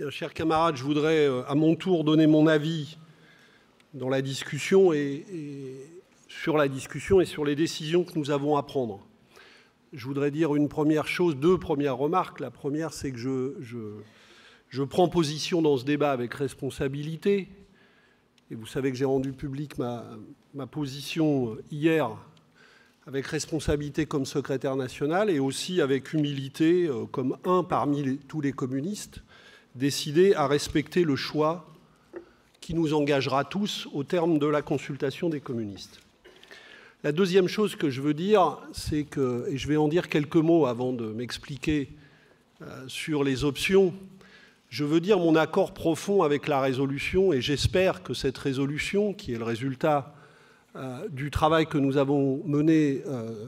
Euh, chers camarades, je voudrais euh, à mon tour donner mon avis dans la discussion et, sur la discussion et sur les décisions que nous avons à prendre. Je voudrais dire une première chose, deux premières remarques. La première, c'est que je, prends position dans ce débat avec responsabilité. Et vous savez que j'ai rendu public ma, position euh, hier avec responsabilité comme secrétaire national et aussi avec humilité comme un parmi tous les communistes décider à respecter le choix qui nous engagera tous au terme de la consultation des communistes. La deuxième chose que je veux dire, c'est que, et je vais en dire quelques mots avant de m'expliquer euh, sur les options, je veux dire mon accord profond avec la résolution et j'espère que cette résolution, qui est le résultat euh, du travail que nous avons mené euh,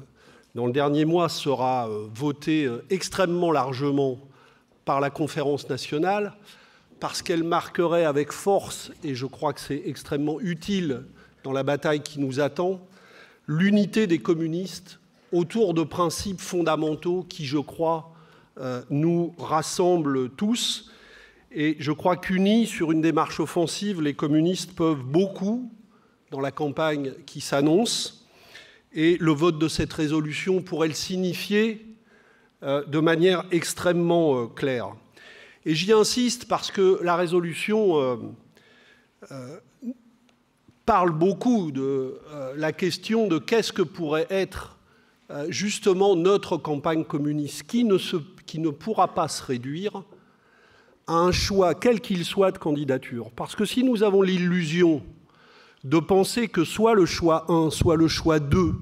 dans le dernier mois, sera votée extrêmement largement par la conférence nationale, parce qu'elle marquerait avec force, et je crois que c'est extrêmement utile dans la bataille qui nous attend, l'unité des communistes autour de principes fondamentaux qui, je crois, euh, nous rassemblent tous. Et je crois qu'unis sur une démarche offensive, les communistes peuvent beaucoup dans la campagne qui s'annonce. Et le vote de cette résolution pourrait le signifier euh, de manière extrêmement euh, claire. Et j'y insiste parce que la résolution euh, parle beaucoup de la question de qu'est-ce que pourrait être justement notre campagne communiste qui ne, qui ne pourra pas se réduire à un choix, quel qu'il soit, de candidature. Parce que si nous avons l'illusion de penser que soit le choix 1, soit le choix 2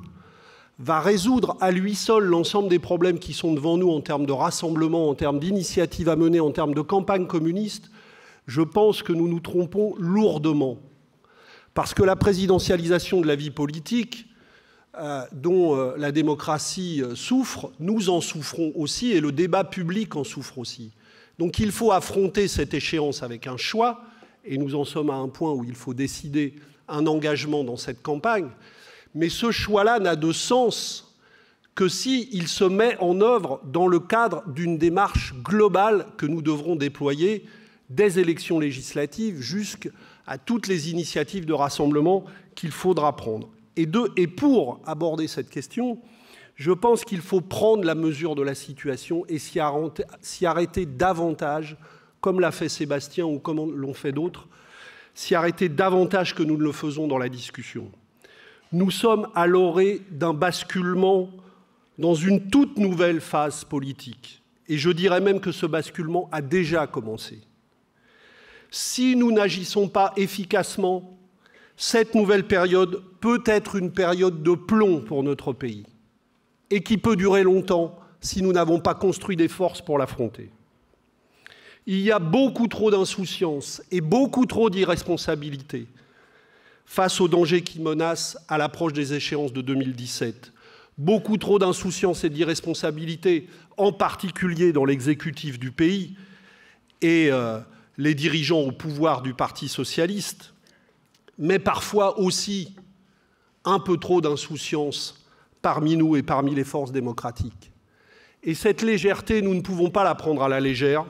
va résoudre à lui seul l'ensemble des problèmes qui sont devant nous en termes de rassemblement, en termes d'initiatives à mener, en termes de campagne communiste, je pense que nous nous trompons lourdement. Parce que la présidentialisation de la vie politique, euh, dont euh, la démocratie euh, souffre, nous en souffrons aussi, et le débat public en souffre aussi. Donc il faut affronter cette échéance avec un choix, et nous en sommes à un point où il faut décider un engagement dans cette campagne. Mais ce choix-là n'a de sens que s'il il se met en œuvre dans le cadre d'une démarche globale que nous devrons déployer des élections législatives jusqu'à toutes les initiatives de rassemblement qu'il faudra prendre. Et, pour aborder cette question, je pense qu'il faut prendre la mesure de la situation et s'y arrêter, davantage, comme l'a fait Sébastien ou comme l'ont fait d'autres, s'y arrêter davantage que nous ne le faisons dans la discussion. Nous sommes à l'orée d'un basculement dans une toute nouvelle phase politique. Et je dirais même que ce basculement a déjà commencé. Si nous n'agissons pas efficacement, cette nouvelle période peut être une période de plomb pour notre pays et qui peut durer longtemps si nous n'avons pas construit des forces pour l'affronter. Il y a beaucoup trop d'insouciance et beaucoup trop d'irresponsabilité face aux dangers qui menacent à l'approche des échéances de 2017. Beaucoup trop d'insouciance et d'irresponsabilité, en particulier dans l'exécutif du pays et euh, les dirigeants au pouvoir du Parti socialiste, mais parfois aussi un peu trop d'insouciance parmi nous et parmi les forces démocratiques. Et cette légèreté, nous ne pouvons pas la prendre à la légère,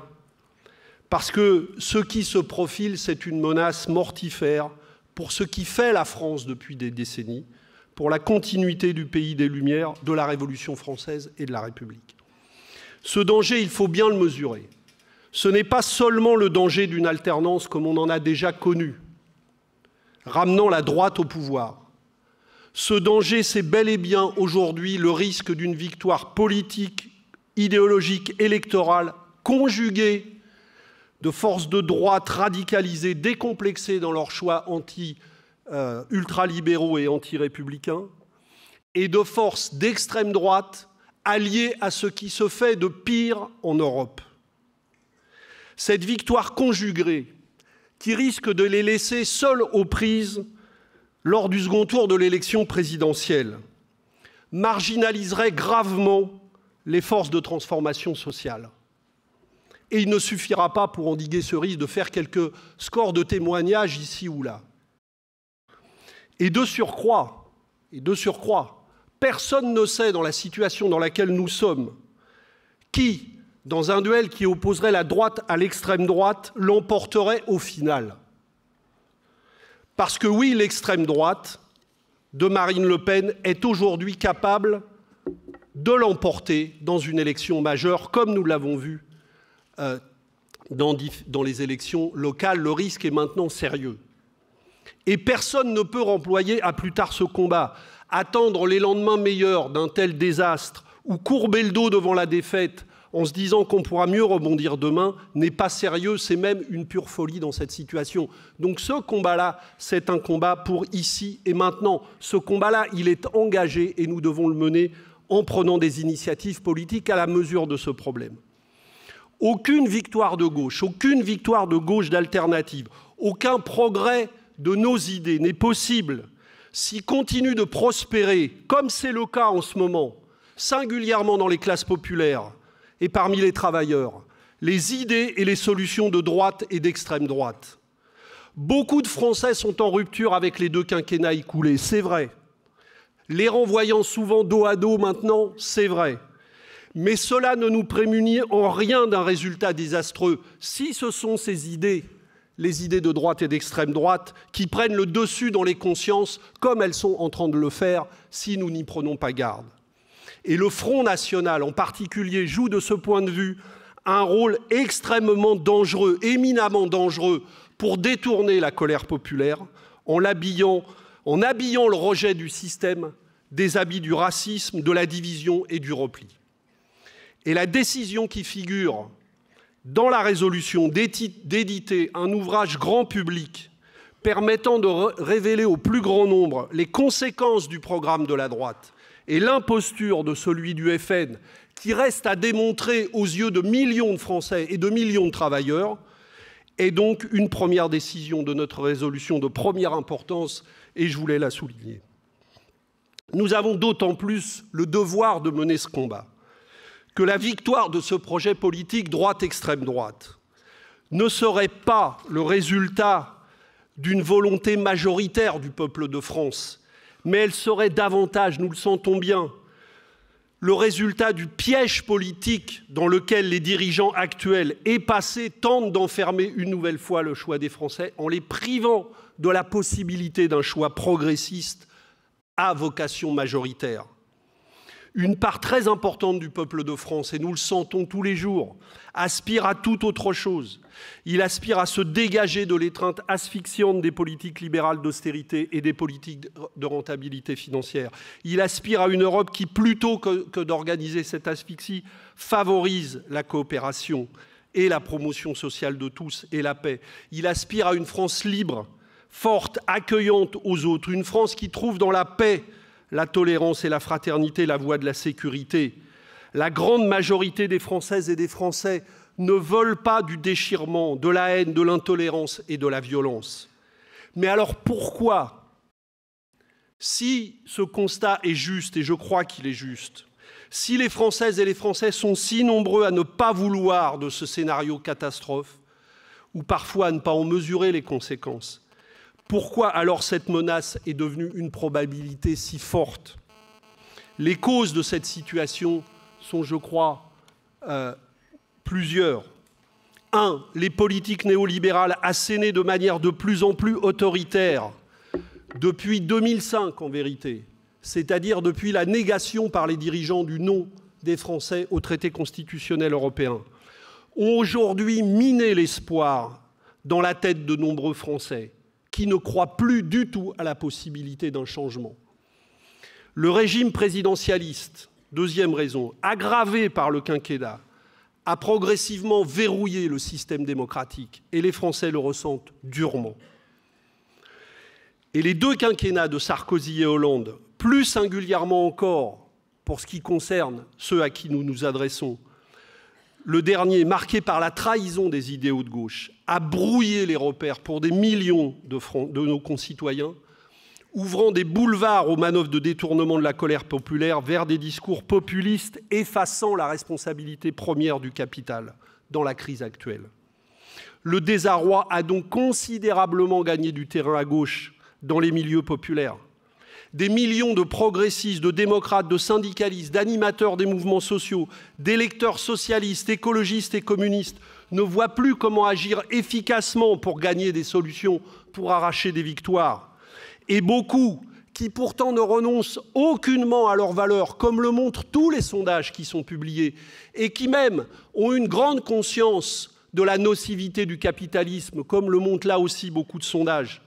parce que ce qui se profile, c'est une menace mortifère pour ce qui fait la France depuis des décennies, pour la continuité du pays des Lumières, de la Révolution française et de la République. Ce danger, il faut bien le mesurer. Ce n'est pas seulement le danger d'une alternance comme on en a déjà connu, ramenant la droite au pouvoir. Ce danger, c'est bel et bien aujourd'hui le risque d'une victoire politique, idéologique, électorale, conjuguée de forces de droite radicalisées, décomplexées dans leurs choix anti-ultralibéraux euh, et anti-républicains, et de forces d'extrême droite alliées à ce qui se fait de pire en Europe. Cette victoire conjuguée, qui risque de les laisser seuls aux prises lors du second tour de l'élection présidentielle, marginaliserait gravement les forces de transformation sociale et il ne suffira pas pour endiguer ce risque de faire quelques scores de témoignages ici ou là. Et de surcroît, et de surcroît, personne ne sait dans la situation dans laquelle nous sommes qui, dans un duel qui opposerait la droite à l'extrême droite, l'emporterait au final. Parce que oui, l'extrême droite de Marine Le Pen est aujourd'hui capable de l'emporter dans une élection majeure, comme nous l'avons vu euh, dans, dans les élections locales. Le risque est maintenant sérieux. Et personne ne peut remployer à plus tard ce combat. Attendre les lendemains meilleurs d'un tel désastre ou courber le dos devant la défaite en se disant qu'on pourra mieux rebondir demain n'est pas sérieux, c'est même une pure folie dans cette situation. Donc ce combat-là, c'est un combat pour ici et maintenant. Ce combat-là, il est engagé et nous devons le mener en prenant des initiatives politiques à la mesure de ce problème aucune victoire de gauche, aucune victoire de gauche d'alternative, aucun progrès de nos idées n'est possible s'ils continuent de prospérer, comme c'est le cas en ce moment, singulièrement dans les classes populaires et parmi les travailleurs, les idées et les solutions de droite et d'extrême droite. Beaucoup de Français sont en rupture avec les deux quinquennats écoulés, c'est vrai. Les renvoyant souvent dos à dos maintenant, c'est vrai. Mais cela ne nous prémunit en rien d'un résultat désastreux. Si ce sont ces idées, les idées de droite et d'extrême droite, qui prennent le dessus dans les consciences, comme elles sont en train de le faire, si nous n'y prenons pas garde. Et le Front National en particulier joue de ce point de vue un rôle extrêmement dangereux, éminemment dangereux, pour détourner la colère populaire en l'habillant, en habillant le rejet du système des habits du racisme, de la division et du repli et la décision qui figure dans la résolution d'éditer un ouvrage grand public permettant de révéler au plus grand nombre les conséquences du programme de la droite et l'imposture de celui du FN, qui reste à démontrer aux yeux de millions de Français et de millions de travailleurs, est donc une première décision de notre résolution de première importance, et je voulais la souligner. Nous avons d'autant plus le devoir de mener ce combat que la victoire de ce projet politique droite-extrême droite ne serait pas le résultat d'une volonté majoritaire du peuple de France, mais elle serait davantage, nous le sentons bien, le résultat du piège politique dans lequel les dirigeants actuels et passés tentent d'enfermer une nouvelle fois le choix des Français en les privant de la possibilité d'un choix progressiste à vocation majoritaire. Une part très importante du peuple de France, et nous le sentons tous les jours, aspire à tout autre chose. Il aspire à se dégager de l'étreinte asphyxiante des politiques libérales d'austérité et des politiques de rentabilité financière. Il aspire à une Europe qui, plutôt que, que d'organiser cette asphyxie, favorise la coopération et la promotion sociale de tous et la paix. Il aspire à une France libre, forte, accueillante aux autres, une France qui trouve dans la paix la tolérance et la fraternité, la voie de la sécurité. La grande majorité des Françaises et des Français ne veulent pas du déchirement, de la haine, de l'intolérance et de la violence. Mais alors pourquoi, si ce constat est juste, et je crois qu'il est juste, si les Françaises et les Français sont si nombreux à ne pas vouloir de ce scénario catastrophe, ou parfois à ne pas en mesurer les conséquences, pourquoi alors cette menace est devenue une probabilité si forte Les causes de cette situation sont, je crois, euh, plusieurs. Un, Les politiques néolibérales assénées de manière de plus en plus autoritaire depuis 2005 en vérité, c'est-à-dire depuis la négation par les dirigeants du nom des Français au traité constitutionnel européen, ont aujourd'hui miné l'espoir dans la tête de nombreux Français qui ne croient plus du tout à la possibilité d'un changement. Le régime présidentialiste, deuxième raison, aggravé par le quinquennat, a progressivement verrouillé le système démocratique et les Français le ressentent durement. Et les deux quinquennats de Sarkozy et Hollande, plus singulièrement encore pour ce qui concerne ceux à qui nous nous adressons, le dernier, marqué par la trahison des idéaux de gauche, a brouillé les repères pour des millions de, de nos concitoyens, ouvrant des boulevards aux manœuvres de détournement de la colère populaire vers des discours populistes effaçant la responsabilité première du capital dans la crise actuelle. Le désarroi a donc considérablement gagné du terrain à gauche dans les milieux populaires des millions de progressistes, de démocrates, de syndicalistes, d'animateurs des mouvements sociaux, d'électeurs socialistes, écologistes et communistes ne voient plus comment agir efficacement pour gagner des solutions, pour arracher des victoires. Et beaucoup, qui pourtant ne renoncent aucunement à leurs valeurs, comme le montrent tous les sondages qui sont publiés, et qui même ont une grande conscience de la nocivité du capitalisme, comme le montrent là aussi beaucoup de sondages,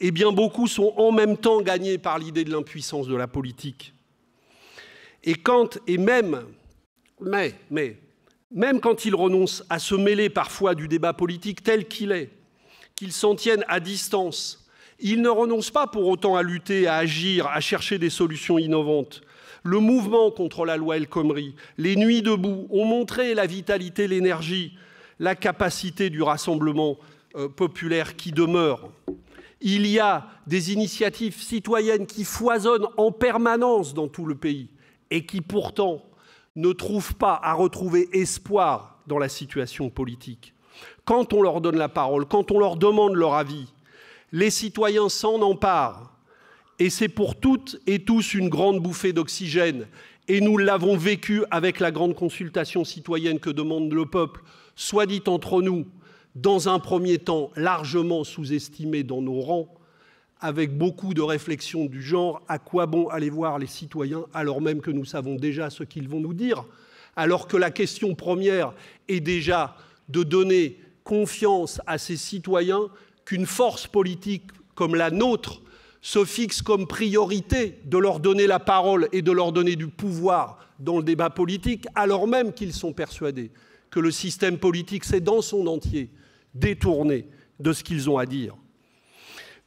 et bien beaucoup sont en même temps gagnés par l'idée de l'impuissance de la politique. Et quand, et même, mais, mais, même quand ils renoncent à se mêler parfois du débat politique tel qu'il est, qu'ils s'en tiennent à distance, ils ne renoncent pas pour autant à lutter, à agir, à chercher des solutions innovantes. Le mouvement contre la loi El Khomri, les nuits debout ont montré la vitalité, l'énergie, la capacité du rassemblement euh, populaire qui demeure. Il y a des initiatives citoyennes qui foisonnent en permanence dans tout le pays et qui pourtant ne trouvent pas à retrouver espoir dans la situation politique. Quand on leur donne la parole, quand on leur demande leur avis, les citoyens s'en emparent. Et c'est pour toutes et tous une grande bouffée d'oxygène. Et nous l'avons vécu avec la grande consultation citoyenne que demande le peuple. Soit dit entre nous, dans un premier temps largement sous-estimé dans nos rangs, avec beaucoup de réflexions du genre à quoi bon aller voir les citoyens alors même que nous savons déjà ce qu'ils vont nous dire, alors que la question première est déjà de donner confiance à ces citoyens qu'une force politique comme la nôtre se fixe comme priorité de leur donner la parole et de leur donner du pouvoir dans le débat politique, alors même qu'ils sont persuadés que le système politique, c'est dans son entier, détournés de ce qu'ils ont à dire.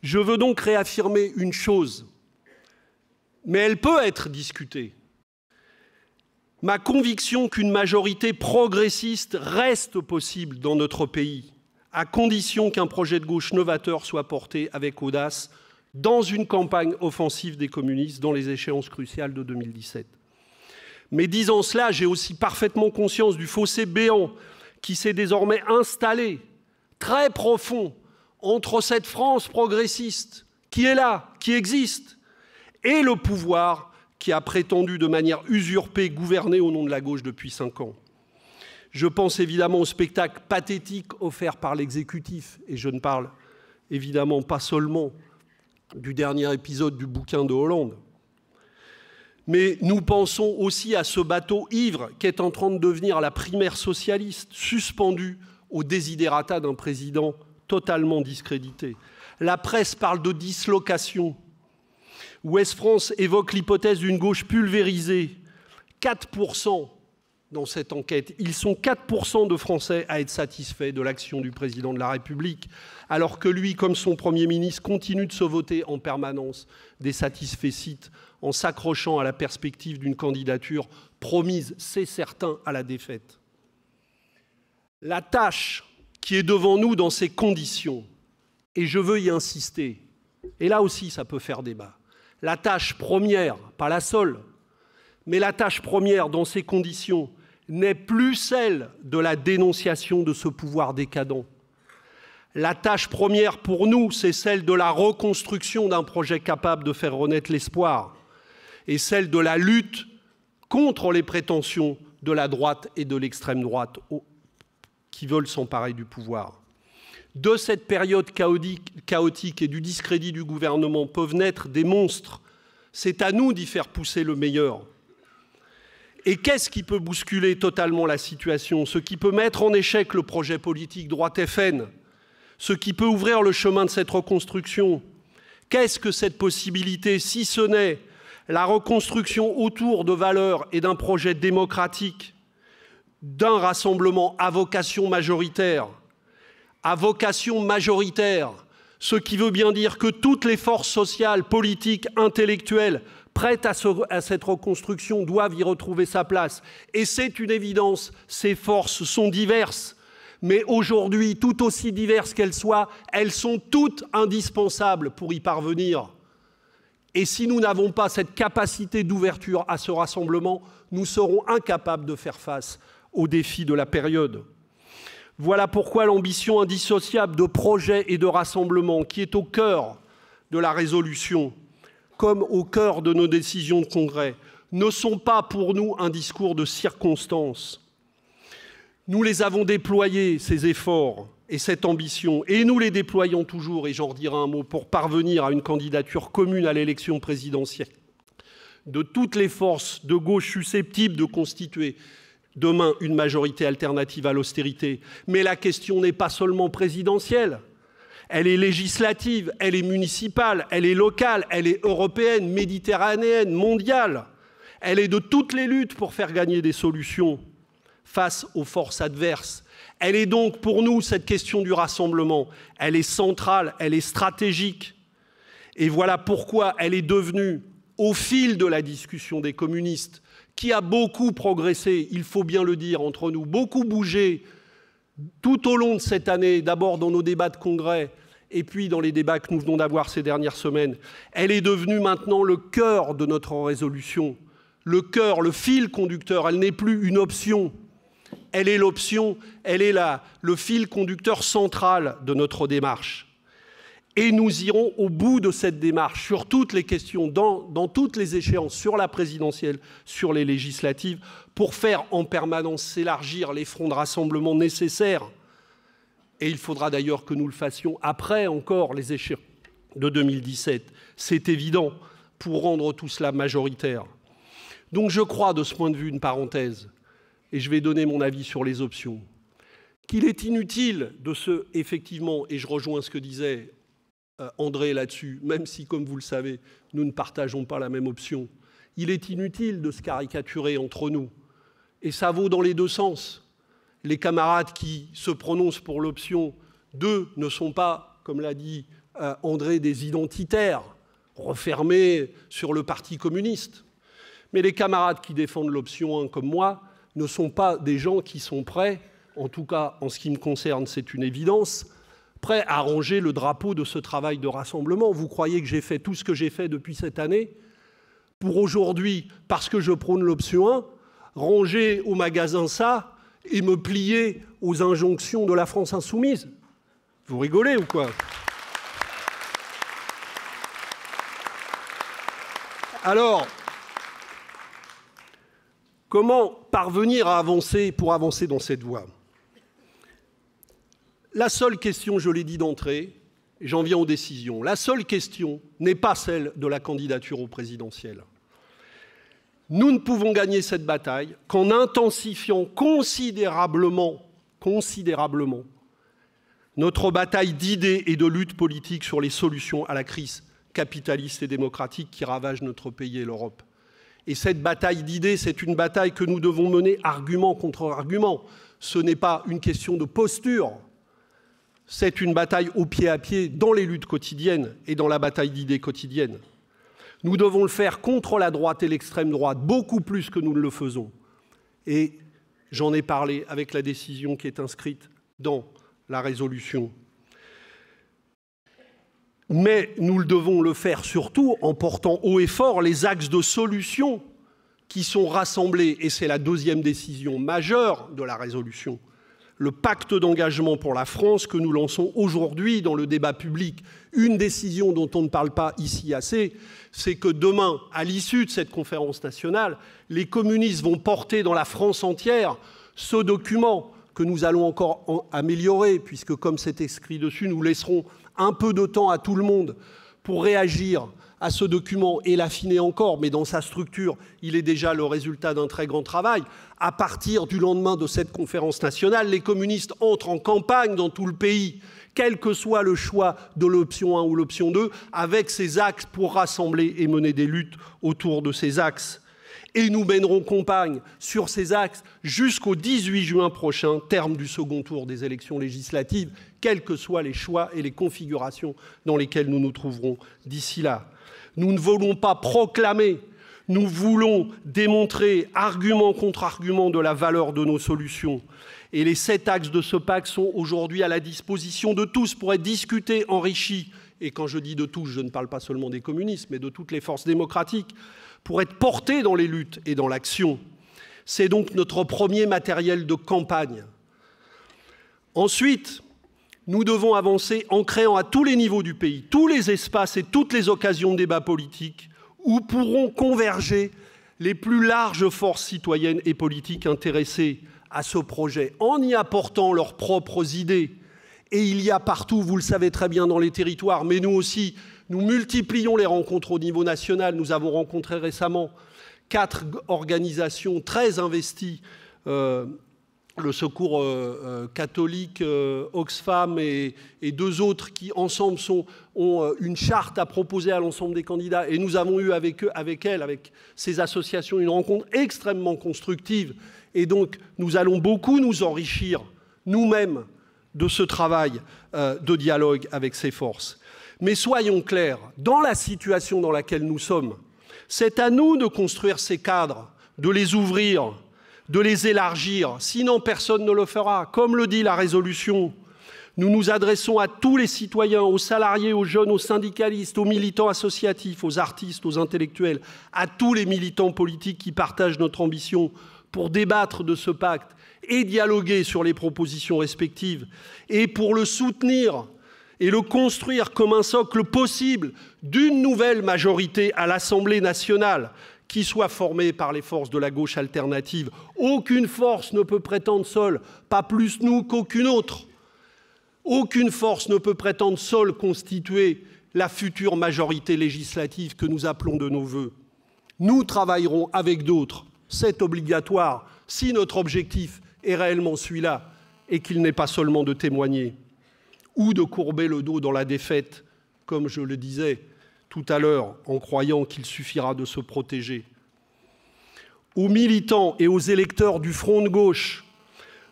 Je veux donc réaffirmer une chose, mais elle peut être discutée. Ma conviction qu'une majorité progressiste reste possible dans notre pays, à condition qu'un projet de gauche novateur soit porté avec audace dans une campagne offensive des communistes dans les échéances cruciales de 2017. Mais disant cela, j'ai aussi parfaitement conscience du fossé béant qui s'est désormais installé très profond entre cette France progressiste qui est là, qui existe, et le pouvoir qui a prétendu de manière usurpée gouverner au nom de la gauche depuis cinq ans. Je pense évidemment au spectacle pathétique offert par l'exécutif, et je ne parle évidemment pas seulement du dernier épisode du bouquin de Hollande. Mais nous pensons aussi à ce bateau ivre qui est en train de devenir la primaire socialiste, suspendue au désiderata d'un président totalement discrédité. La presse parle de dislocation. Ouest France évoque l'hypothèse d'une gauche pulvérisée. 4% dans cette enquête. Ils sont 4% de Français à être satisfaits de l'action du président de la République, alors que lui, comme son Premier ministre, continue de se voter en permanence des satisfaits en s'accrochant à la perspective d'une candidature promise, c'est certain, à la défaite. La tâche qui est devant nous dans ces conditions, et je veux y insister, et là aussi ça peut faire débat, la tâche première, pas la seule, mais la tâche première dans ces conditions n'est plus celle de la dénonciation de ce pouvoir décadent. La tâche première pour nous, c'est celle de la reconstruction d'un projet capable de faire renaître l'espoir et celle de la lutte contre les prétentions de la droite et de l'extrême droite qui veulent s'emparer du pouvoir. De cette période chaotique et du discrédit du gouvernement peuvent naître des monstres. C'est à nous d'y faire pousser le meilleur. Et qu'est-ce qui peut bousculer totalement la situation Ce qui peut mettre en échec le projet politique droite FN Ce qui peut ouvrir le chemin de cette reconstruction Qu'est-ce que cette possibilité, si ce n'est la reconstruction autour de valeurs et d'un projet démocratique d'un rassemblement à vocation majoritaire, à vocation majoritaire, ce qui veut bien dire que toutes les forces sociales, politiques, intellectuelles, prêtes à, cette reconstruction doivent y retrouver sa place. Et c'est une évidence, ces forces sont diverses, mais aujourd'hui, tout aussi diverses qu'elles soient, elles sont toutes indispensables pour y parvenir. Et si nous n'avons pas cette capacité d'ouverture à ce rassemblement, nous serons incapables de faire face au défi de la période. Voilà pourquoi l'ambition indissociable de projet et de rassemblement qui est au cœur de la résolution, comme au cœur de nos décisions de congrès, ne sont pas pour nous un discours de circonstance. Nous les avons déployés, ces efforts et cette ambition, et nous les déployons toujours, et j'en redirai un mot, pour parvenir à une candidature commune à l'élection présidentielle de toutes les forces de gauche susceptibles de constituer demain une majorité alternative à l'austérité. Mais la question n'est pas seulement présidentielle. Elle est législative, elle est municipale, elle est locale, elle est européenne, méditerranéenne, mondiale. Elle est de toutes les luttes pour faire gagner des solutions face aux forces adverses. Elle est donc pour nous, cette question du rassemblement, elle est centrale, elle est stratégique. Et voilà pourquoi elle est devenue, au fil de la discussion des communistes, qui a beaucoup progressé, il faut bien le dire, entre nous, beaucoup bougé tout au long de cette année, d'abord dans nos débats de congrès, et puis dans les débats que nous venons d'avoir ces dernières semaines. Elle est devenue maintenant le cœur de notre résolution, le cœur, le fil conducteur. Elle n'est plus une option. Elle est l'option, elle est le fil conducteur central de notre démarche. Et nous irons au bout de cette démarche sur toutes les questions, dans, dans, toutes les échéances, sur la présidentielle, sur les législatives, pour faire en permanence s'élargir les fronts de rassemblement nécessaires. Et il faudra d'ailleurs que nous le fassions après encore les échéances de 2017. C'est évident pour rendre tout cela majoritaire. Donc je crois, de ce point de vue, une parenthèse, et je vais donner mon avis sur les options, qu'il est inutile de se, effectivement, et je rejoins ce que disait euh, André là-dessus, même si, comme vous le savez, nous ne partageons pas la même option. Il est inutile de se caricaturer entre nous. Et ça vaut dans les deux sens. Les camarades qui se prononcent pour l'option 2 ne sont pas, comme l'a dit euh, André, des identitaires refermés sur le Parti communiste. Mais les camarades qui défendent l'option 1 comme moi ne sont pas des gens qui sont prêts, en tout cas en ce qui me concerne c'est une évidence, prêt à ranger le drapeau de ce travail de rassemblement. Vous croyez que j'ai fait tout ce que j'ai fait depuis cette année pour aujourd'hui, parce que je prône l'option 1, ranger au magasin ça et me plier aux injonctions de la France insoumise Vous rigolez ou quoi Alors, comment parvenir à avancer pour avancer dans cette voie la seule question, je l'ai dit d'entrée, j'en viens aux décisions, la seule question n'est pas celle de la candidature au présidentiel. Nous ne pouvons gagner cette bataille qu'en intensifiant considérablement, considérablement, notre bataille d'idées et de lutte politique sur les solutions à la crise capitaliste et démocratique qui ravage notre pays et l'Europe. Et cette bataille d'idées, c'est une bataille que nous devons mener argument contre argument. Ce n'est pas une question de posture, c'est une bataille au pied à pied dans les luttes quotidiennes et dans la bataille d'idées quotidiennes. Nous devons le faire contre la droite et l'extrême droite, beaucoup plus que nous ne le faisons. Et j'en ai parlé avec la décision qui est inscrite dans la résolution. Mais nous devons le faire surtout en portant haut et fort les axes de solution qui sont rassemblés, et c'est la deuxième décision majeure de la résolution, le pacte d'engagement pour la France que nous lançons aujourd'hui dans le débat public. Une décision dont on ne parle pas ici assez, c'est que demain, à l'issue de cette conférence nationale, les communistes vont porter dans la France entière ce document que nous allons encore améliorer, puisque comme c'est écrit dessus, nous laisserons un peu de temps à tout le monde pour réagir à ce document et l'affiner encore, mais dans sa structure, il est déjà le résultat d'un très grand travail, à partir du lendemain de cette conférence nationale, les communistes entrent en campagne dans tout le pays, quel que soit le choix de l'option 1 ou l'option 2, avec ces axes pour rassembler et mener des luttes autour de ces axes. Et nous mènerons campagne sur ces axes jusqu'au 18 juin prochain, terme du second tour des élections législatives, quels que soient les choix et les configurations dans lesquelles nous nous trouverons d'ici là. Nous ne voulons pas proclamer nous voulons démontrer, argument contre argument, de la valeur de nos solutions. Et les sept axes de ce pacte sont aujourd'hui à la disposition de tous pour être discutés, enrichis. Et quand je dis de tous, je ne parle pas seulement des communistes, mais de toutes les forces démocratiques, pour être portés dans les luttes et dans l'action. C'est donc notre premier matériel de campagne. Ensuite, nous devons avancer en créant à tous les niveaux du pays, tous les espaces et toutes les occasions de débat politique, où pourront converger les plus larges forces citoyennes et politiques intéressées à ce projet en y apportant leurs propres idées. Et il y a partout, vous le savez très bien, dans les territoires, mais nous aussi, nous multiplions les rencontres au niveau national. Nous avons rencontré récemment quatre organisations très investies euh, le secours euh, euh, catholique, euh, Oxfam et, deux autres qui, ensemble, ont une charte à proposer à l'ensemble des candidats. Et nous avons eu avec eux, avec elles, avec ces associations, une rencontre extrêmement constructive. Et donc, nous allons beaucoup nous enrichir, nous-mêmes, de ce travail de dialogue avec ces forces. Mais soyons clairs, dans la situation dans laquelle nous sommes, c'est à nous de construire ces cadres, de les ouvrir, de les élargir, sinon personne ne le fera. Comme le dit la résolution, nous nous adressons à tous les citoyens, aux salariés, aux jeunes, aux syndicalistes, aux militants associatifs, aux artistes, aux intellectuels, à tous les militants politiques qui partagent notre ambition pour débattre de ce pacte et dialoguer sur les propositions respectives et pour le soutenir et le construire comme un socle possible d'une nouvelle majorité à l'Assemblée nationale qui soit formé par les forces de la gauche alternative. Aucune force ne peut prétendre seule, pas plus nous qu'aucune autre. Aucune force ne peut prétendre seule constituer la future majorité législative que nous appelons de nos voeux. Nous travaillerons avec d'autres, c'est obligatoire, si notre objectif est réellement celui-là, et qu'il n'est pas seulement de témoigner, ou de courber le dos dans la défaite, comme je le disais, tout à l'heure en croyant qu'il suffira de se protéger. Aux militants et aux électeurs du front de gauche,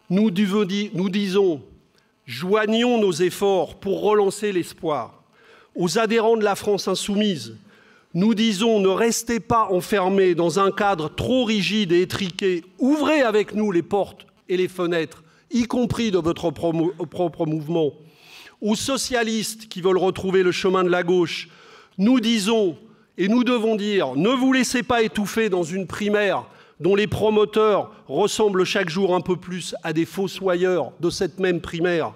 nous, disons, joignons nos efforts pour relancer l'espoir. Aux adhérents de la France insoumise, nous disons, ne restez pas enfermés dans un cadre trop rigide et étriqué, ouvrez avec nous les portes et les fenêtres, y compris de votre propre mouvement. Aux socialistes qui veulent retrouver le chemin de la gauche, nous disons et nous devons dire, ne vous laissez pas étouffer dans une primaire dont les promoteurs ressemblent chaque jour un peu plus à des faux soyeurs de cette même primaire.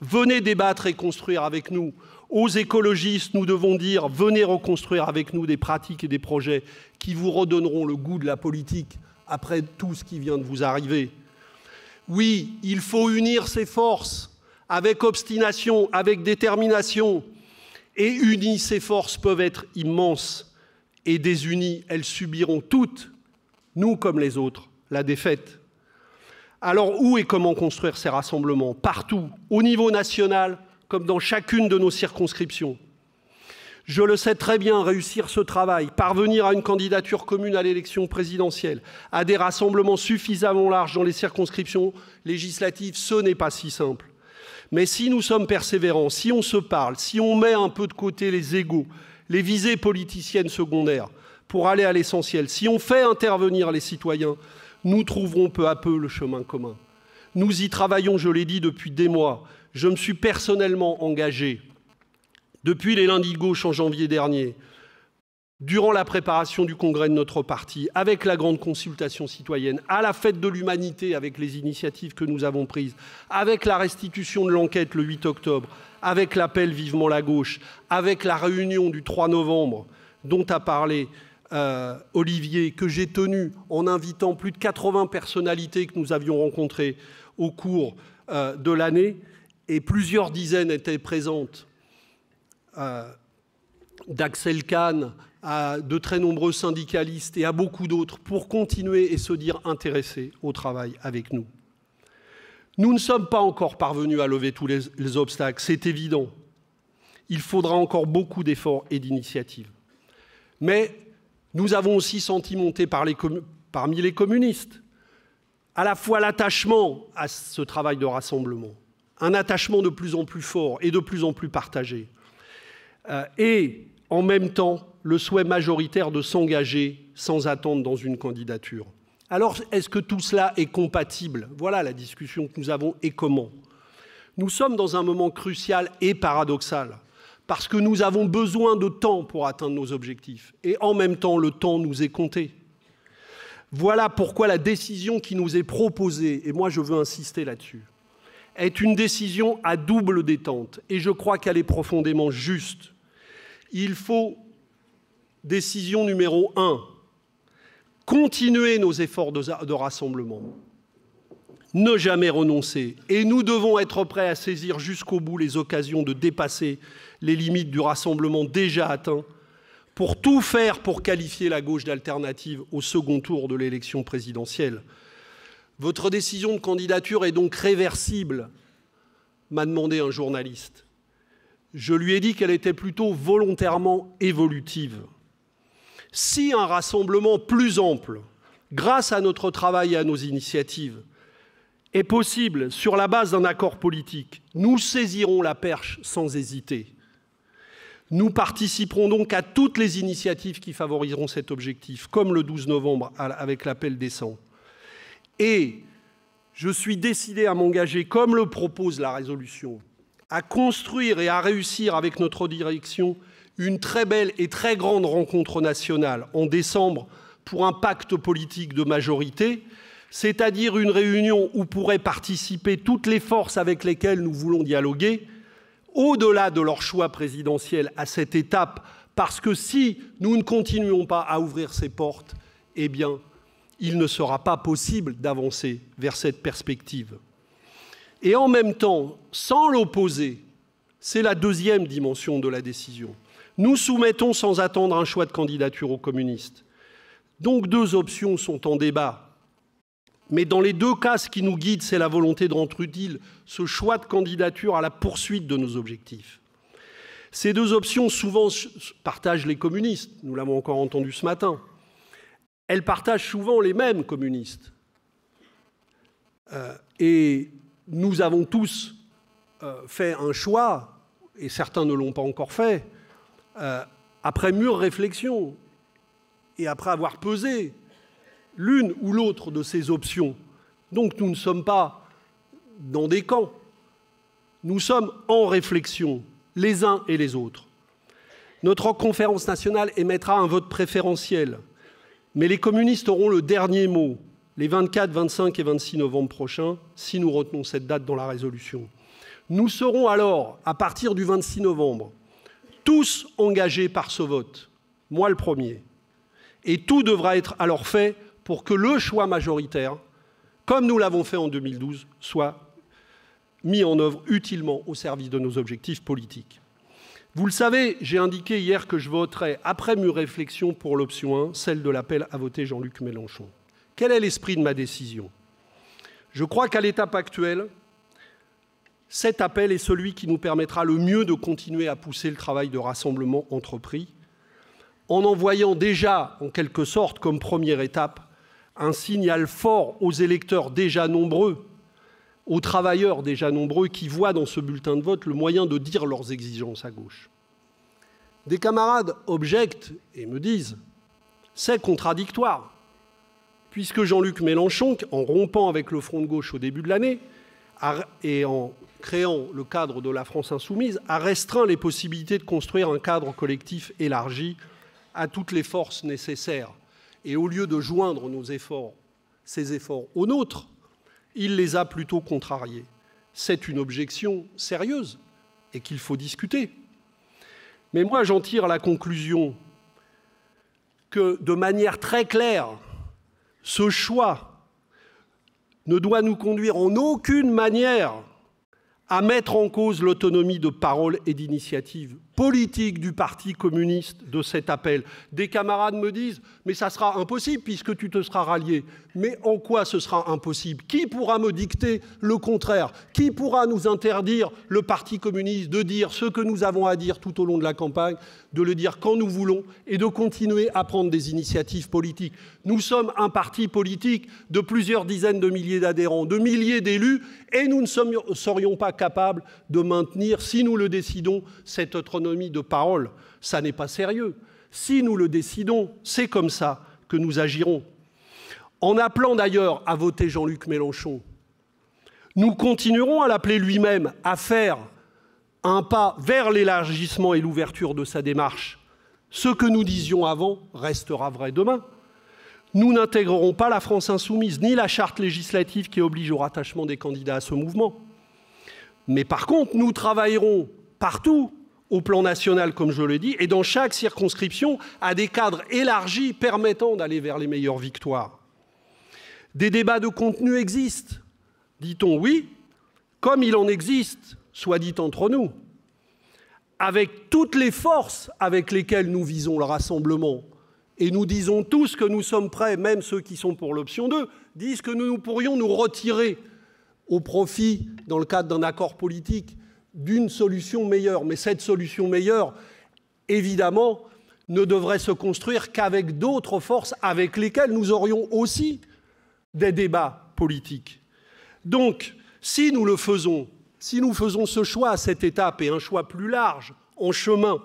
Venez débattre et construire avec nous. Aux écologistes, nous devons dire, venez reconstruire avec nous des pratiques et des projets qui vous redonneront le goût de la politique après tout ce qui vient de vous arriver. Oui, il faut unir ses forces avec obstination, avec détermination, et unies, ces forces peuvent être immenses, et désunies, elles subiront toutes, nous comme les autres, la défaite. Alors où et comment construire ces rassemblements Partout, au niveau national, comme dans chacune de nos circonscriptions. Je le sais très bien, réussir ce travail, parvenir à une candidature commune à l'élection présidentielle, à des rassemblements suffisamment larges dans les circonscriptions législatives, ce n'est pas si simple. Mais si nous sommes persévérants, si on se parle, si on met un peu de côté les égaux, les visées politiciennes secondaires, pour aller à l'essentiel, si on fait intervenir les citoyens, nous trouverons peu à peu le chemin commun. Nous y travaillons, je l'ai dit, depuis des mois. Je me suis personnellement engagé depuis les lundis gauches en janvier dernier durant la préparation du congrès de notre parti, avec la grande consultation citoyenne, à la fête de l'humanité, avec les initiatives que nous avons prises, avec la restitution de l'enquête le 8 octobre, avec l'appel vivement la gauche, avec la réunion du 3 novembre dont a parlé euh, Olivier, que j'ai tenue en invitant plus de 80 personnalités que nous avions rencontrées au cours euh, de l'année, et plusieurs dizaines étaient présentes. Euh, d'Axel Kahn à de très nombreux syndicalistes et à beaucoup d'autres pour continuer et se dire intéressés au travail avec nous. Nous ne sommes pas encore parvenus à lever tous les, obstacles, c'est évident. Il faudra encore beaucoup d'efforts et d'initiatives. Mais nous avons aussi senti monter parmi les communistes à la fois l'attachement à ce travail de rassemblement, un attachement de plus en plus fort et de plus en plus partagé, euh, et en même temps le souhait majoritaire de s'engager sans attendre dans une candidature. Alors, est-ce que tout cela est compatible Voilà la discussion que nous avons et comment. Nous sommes dans un moment crucial et paradoxal, parce que nous avons besoin de temps pour atteindre nos objectifs, et en même temps, le temps nous est compté. Voilà pourquoi la décision qui nous est proposée, et moi je veux insister là-dessus, est une décision à double détente, et je crois qu'elle est profondément juste. Il faut décision numéro un, continuer nos efforts de, rassemblement ne jamais renoncer. Et nous devons être prêts à saisir jusqu'au bout les occasions de dépasser les limites du rassemblement déjà atteint pour tout faire pour qualifier la gauche d'alternative au second tour de l'élection présidentielle. Votre décision de candidature est donc réversible, m'a demandé un journaliste. Je lui ai dit qu'elle était plutôt volontairement évolutive si un rassemblement plus ample, grâce à notre travail et à nos initiatives, est possible sur la base d'un accord politique, nous saisirons la perche sans hésiter. Nous participerons donc à toutes les initiatives qui favoriseront cet objectif, comme le 12 novembre avec l'appel des 100. Et je suis décidé à m'engager, comme le propose la résolution, à construire et à réussir avec notre direction une très belle et très grande rencontre nationale en décembre pour un pacte politique de majorité, c'est-à-dire une réunion où pourraient participer toutes les forces avec lesquelles nous voulons dialoguer, au-delà de leur choix présidentiel à cette étape, parce que si nous ne continuons pas à ouvrir ces portes, eh bien, il ne sera pas possible d'avancer vers cette perspective. Et en même temps, sans l'opposer, c'est la deuxième dimension de la décision, nous soumettons sans attendre un choix de candidature aux communistes. Donc deux options sont en débat. Mais dans les deux cas, ce qui nous guide, c'est la volonté de rendre utile ce choix de candidature à la poursuite de nos objectifs. Ces deux options, souvent, partagent les communistes. Nous l'avons encore entendu ce matin. Elles partagent souvent les mêmes communistes. Euh, et nous avons tous euh, fait un choix, et certains ne l'ont pas encore fait, euh, après mûre réflexion et après avoir pesé l'une ou l'autre de ces options. Donc nous ne sommes pas dans des camps, nous sommes en réflexion, les uns et les autres. Notre conférence nationale émettra un vote préférentiel, mais les communistes auront le dernier mot les 24, 25 et 26 novembre prochains, si nous retenons cette date dans la résolution. Nous serons alors, à partir du 26 novembre, tous engagés par ce vote, moi le premier. Et tout devra être alors fait pour que le choix majoritaire, comme nous l'avons fait en 2012, soit mis en œuvre utilement au service de nos objectifs politiques. Vous le savez, j'ai indiqué hier que je voterai, après mes réflexions, pour l'option 1, celle de l'appel à voter Jean-Luc Mélenchon. Quel est l'esprit de ma décision Je crois qu'à l'étape actuelle, cet appel est celui qui nous permettra le mieux de continuer à pousser le travail de rassemblement entrepris, en envoyant déjà, en quelque sorte, comme première étape, un signal fort aux électeurs déjà nombreux, aux travailleurs déjà nombreux qui voient dans ce bulletin de vote le moyen de dire leurs exigences à gauche. Des camarades objectent et me disent, c'est contradictoire, puisque Jean-Luc Mélenchon, en rompant avec le Front de gauche au début de l'année, et en créant le cadre de la France insoumise, a restreint les possibilités de construire un cadre collectif élargi à toutes les forces nécessaires. Et au lieu de joindre nos efforts, ces efforts aux nôtres, il les a plutôt contrariés. C'est une objection sérieuse et qu'il faut discuter. Mais moi, j'en tire la conclusion que, de manière très claire, ce choix ne doit nous conduire en aucune manière à mettre en cause l'autonomie de parole et d'initiative politique du Parti communiste de cet appel. Des camarades me disent Mais ça sera impossible puisque tu te seras rallié. Mais en quoi ce sera impossible Qui pourra me dicter le contraire Qui pourra nous interdire, le Parti communiste, de dire ce que nous avons à dire tout au long de la campagne, de le dire quand nous voulons et de continuer à prendre des initiatives politiques Nous sommes un parti politique de plusieurs dizaines de milliers d'adhérents, de milliers d'élus, et nous ne serions pas capables de maintenir, si nous le décidons, cette autonomie de parole, ça n'est pas sérieux. Si nous le décidons, c'est comme ça que nous agirons. En appelant d'ailleurs à voter Jean-Luc Mélenchon, nous continuerons à l'appeler lui-même à faire un pas vers l'élargissement et l'ouverture de sa démarche. Ce que nous disions avant restera vrai demain. Nous n'intégrerons pas la France insoumise, ni la charte législative qui oblige au rattachement des candidats à ce mouvement. Mais par contre, nous travaillerons partout au plan national, comme je le dis, et dans chaque circonscription, à des cadres élargis permettant d'aller vers les meilleures victoires. Des débats de contenu existent, dit-on, oui, comme il en existe, soit dit entre nous, avec toutes les forces avec lesquelles nous visons le rassemblement. Et nous disons tous que nous sommes prêts, même ceux qui sont pour l'option 2, disent que nous, nous pourrions nous retirer au profit, dans le cadre d'un accord politique, d'une solution meilleure. Mais cette solution meilleure, évidemment, ne devrait se construire qu'avec d'autres forces avec lesquelles nous aurions aussi des débats politiques. Donc, si nous le faisons, si nous faisons ce choix à cette étape et un choix plus large, en chemin,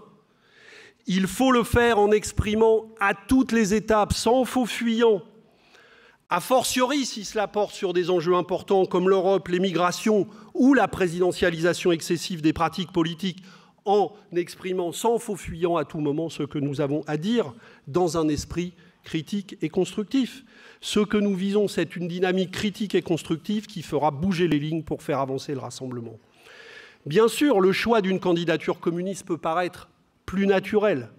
il faut le faire en exprimant à toutes les étapes, sans faux fuyant, a fortiori si cela porte sur des enjeux importants comme l'Europe, les migrations ou la présidentialisation excessive des pratiques politiques en exprimant sans faux fuyant à tout moment ce que nous avons à dire dans un esprit critique et constructif. Ce que nous visons, c'est une dynamique critique et constructive qui fera bouger les lignes pour faire avancer le rassemblement. Bien sûr, le choix d'une candidature communiste peut paraître plus naturel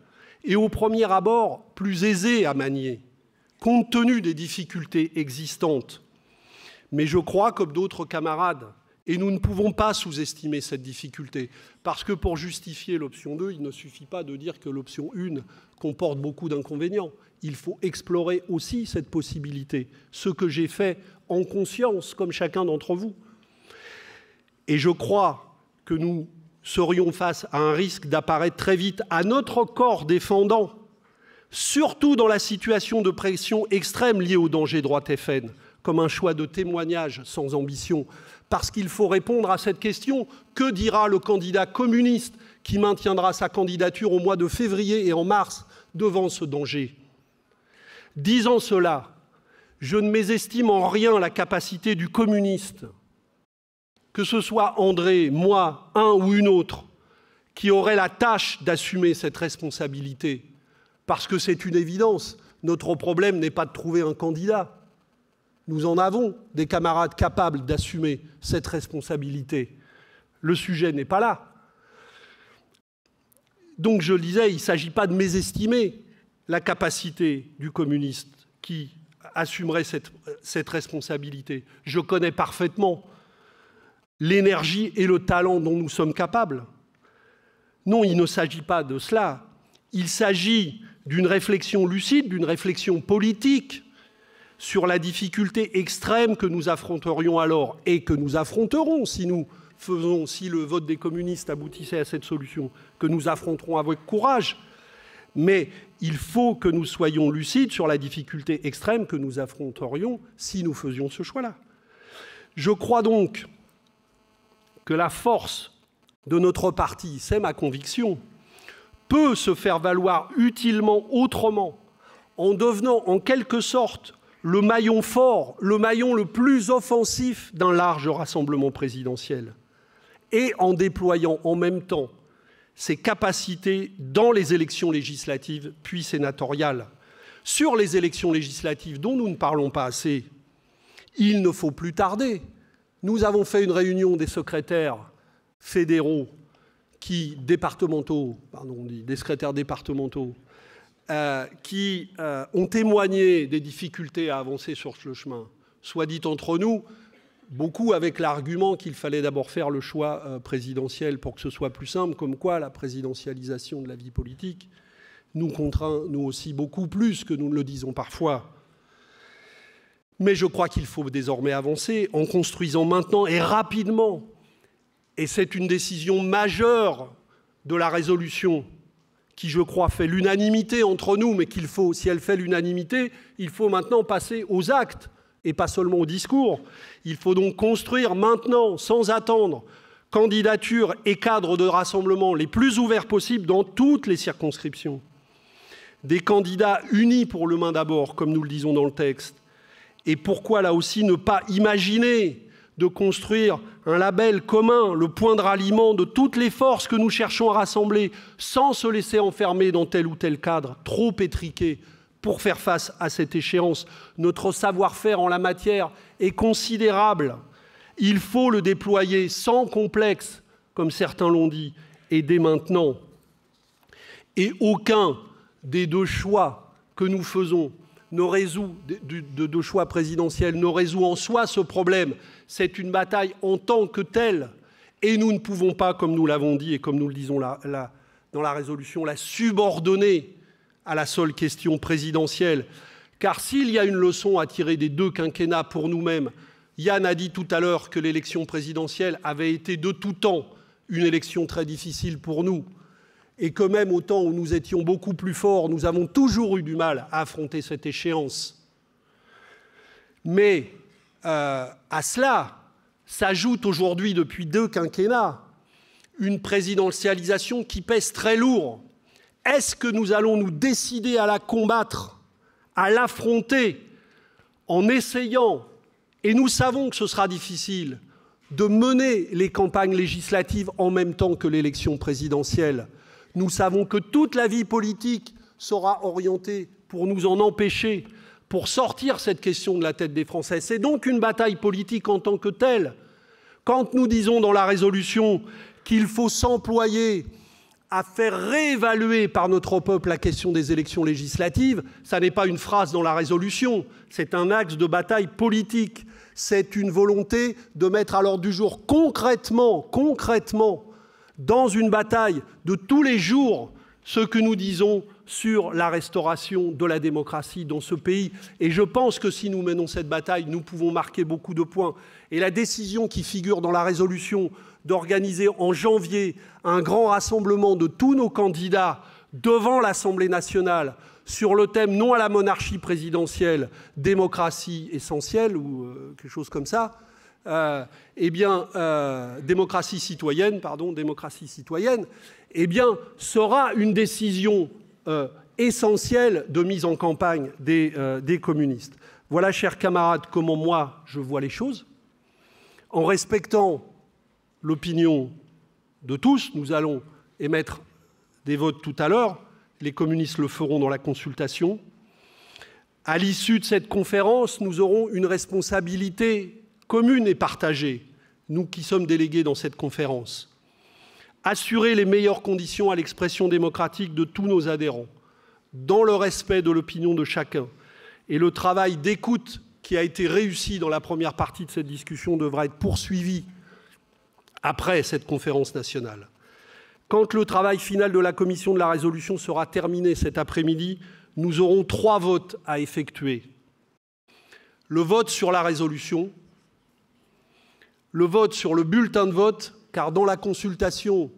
et au premier abord plus aisé à manier, compte tenu des difficultés existantes. Mais je crois, comme d'autres camarades, et nous ne pouvons pas sous-estimer cette difficulté, parce que pour justifier l'option 2, il ne suffit pas de dire que l'option 1 comporte beaucoup d'inconvénients. Il faut explorer aussi cette possibilité, ce que j'ai fait en conscience, comme chacun d'entre vous. Et je crois que nous serions face à un risque d'apparaître très vite à notre corps défendant, surtout dans la situation de pression extrême liée au danger droit FN, comme un choix de témoignage sans ambition parce qu'il faut répondre à cette question. Que dira le candidat communiste qui maintiendra sa candidature au mois de février et en mars devant ce danger Disant cela, je ne mésestime en rien la capacité du communiste, que ce soit André, moi, un ou une autre, qui aurait la tâche d'assumer cette responsabilité, parce que c'est une évidence, notre problème n'est pas de trouver un candidat, nous en avons des camarades capables d'assumer cette responsabilité. Le sujet n'est pas là. Donc je disais, il ne s'agit pas de mésestimer la capacité du communiste qui assumerait cette, cette responsabilité. Je connais parfaitement l'énergie et le talent dont nous sommes capables. Non, il ne s'agit pas de cela. Il s'agit d'une réflexion lucide, d'une réflexion politique, sur la difficulté extrême que nous affronterions alors et que nous affronterons si nous faisons, si le vote des communistes aboutissait à cette solution, que nous affronterons avec courage. Mais il faut que nous soyons lucides sur la difficulté extrême que nous affronterions si nous faisions ce choix-là. Je crois donc que la force de notre parti, c'est ma conviction, peut se faire valoir utilement autrement, en devenant en quelque sorte le maillon fort, le maillon le plus offensif d'un large rassemblement présidentiel, et en déployant en même temps ses capacités dans les élections législatives puis sénatoriales. Sur les élections législatives dont nous ne parlons pas assez, il ne faut plus tarder. Nous avons fait une réunion des secrétaires fédéraux qui départementaux, pardon, des secrétaires départementaux euh, qui euh, ont témoigné des difficultés à avancer sur ce chemin. Soit dit entre nous, beaucoup avec l'argument qu'il fallait d'abord faire le choix euh, présidentiel pour que ce soit plus simple, comme quoi la présidentialisation de la vie politique nous contraint, nous aussi, beaucoup plus que nous ne le disons parfois. Mais je crois qu'il faut désormais avancer en construisant maintenant et rapidement. Et c'est une décision majeure de la résolution qui je crois fait l'unanimité entre nous, mais qu'il faut, si elle fait l'unanimité, il faut maintenant passer aux actes et pas seulement au discours. Il faut donc construire maintenant, sans attendre, candidatures et cadres de rassemblement les plus ouverts possibles dans toutes les circonscriptions. Des candidats unis pour le main d'abord, comme nous le disons dans le texte. Et pourquoi là aussi ne pas imaginer de construire un label commun, le point de ralliement de toutes les forces que nous cherchons à rassembler, sans se laisser enfermer dans tel ou tel cadre trop étriqué pour faire face à cette échéance. Notre savoir-faire en la matière est considérable. Il faut le déployer sans complexe, comme certains l'ont dit, et dès maintenant. Et aucun des deux choix que nous faisons ne résout, de deux choix présidentiels, ne résout en soi ce problème c'est une bataille en tant que telle. Et nous ne pouvons pas, comme nous l'avons dit et comme nous le disons dans la résolution, la subordonner à la seule question présidentielle. Car s'il y a une leçon à tirer des deux quinquennats pour nous-mêmes, Yann a dit tout à l'heure que l'élection présidentielle avait été de tout temps une élection très difficile pour nous, et que même au temps où nous étions beaucoup plus forts, nous avons toujours eu du mal à affronter cette échéance. Mais euh, à cela s'ajoute aujourd'hui, depuis deux quinquennats, une présidentialisation qui pèse très lourd. Est-ce que nous allons nous décider à la combattre, à l'affronter, en essayant, et nous savons que ce sera difficile, de mener les campagnes législatives en même temps que l'élection présidentielle Nous savons que toute la vie politique sera orientée pour nous en empêcher, pour sortir cette question de la tête des Français. C'est donc une bataille politique en tant que telle. Quand nous disons dans la résolution qu'il faut s'employer à faire réévaluer par notre peuple la question des élections législatives, ça n'est pas une phrase dans la résolution, c'est un axe de bataille politique, c'est une volonté de mettre à l'ordre du jour concrètement, concrètement, dans une bataille de tous les jours, ce que nous disons sur la restauration de la démocratie dans ce pays. Et je pense que si nous menons cette bataille, nous pouvons marquer beaucoup de points. Et la décision qui figure dans la résolution d'organiser en janvier un grand rassemblement de tous nos candidats devant l'Assemblée nationale sur le thème non à la monarchie présidentielle, démocratie essentielle ou euh, quelque chose comme ça, euh, eh bien, euh, démocratie citoyenne, pardon, démocratie citoyenne, eh bien, sera une décision euh, essentiel de mise en campagne des, euh, des communistes. Voilà, chers camarades, comment moi je vois les choses. En respectant l'opinion de tous, nous allons émettre des votes tout à l'heure. Les communistes le feront dans la consultation. À l'issue de cette conférence, nous aurons une responsabilité commune et partagée, nous qui sommes délégués dans cette conférence assurer les meilleures conditions à l'expression démocratique de tous nos adhérents, dans le respect de l'opinion de chacun. Et le travail d'écoute qui a été réussi dans la première partie de cette discussion devra être poursuivi après cette conférence nationale. Quand le travail final de la commission de la résolution sera terminé cet après-midi, nous aurons trois votes à effectuer. Le vote sur la résolution, le vote sur le bulletin de vote car dans la consultation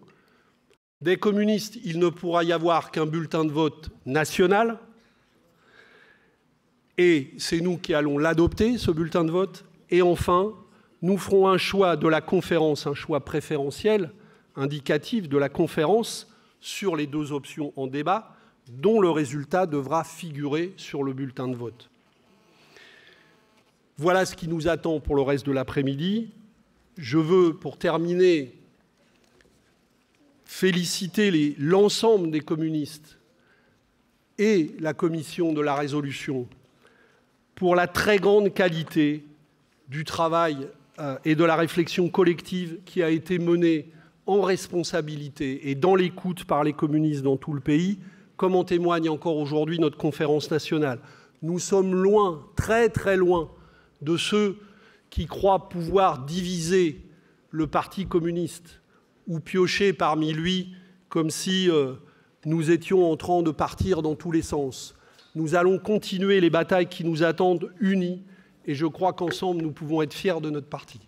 des communistes, il ne pourra y avoir qu'un bulletin de vote national, et c'est nous qui allons l'adopter, ce bulletin de vote, et enfin, nous ferons un choix de la conférence, un choix préférentiel, indicatif de la conférence sur les deux options en débat, dont le résultat devra figurer sur le bulletin de vote. Voilà ce qui nous attend pour le reste de l'après-midi. Je veux, pour terminer, féliciter l'ensemble des communistes et la commission de la résolution pour la très grande qualité du travail euh, et de la réflexion collective qui a été menée en responsabilité et dans l'écoute par les communistes dans tout le pays, comme en témoigne encore aujourd'hui notre conférence nationale. Nous sommes loin, très très loin, de ceux qui croit pouvoir diviser le Parti communiste ou piocher parmi lui comme si euh, nous étions en train de partir dans tous les sens. Nous allons continuer les batailles qui nous attendent unis et je crois qu'ensemble nous pouvons être fiers de notre parti.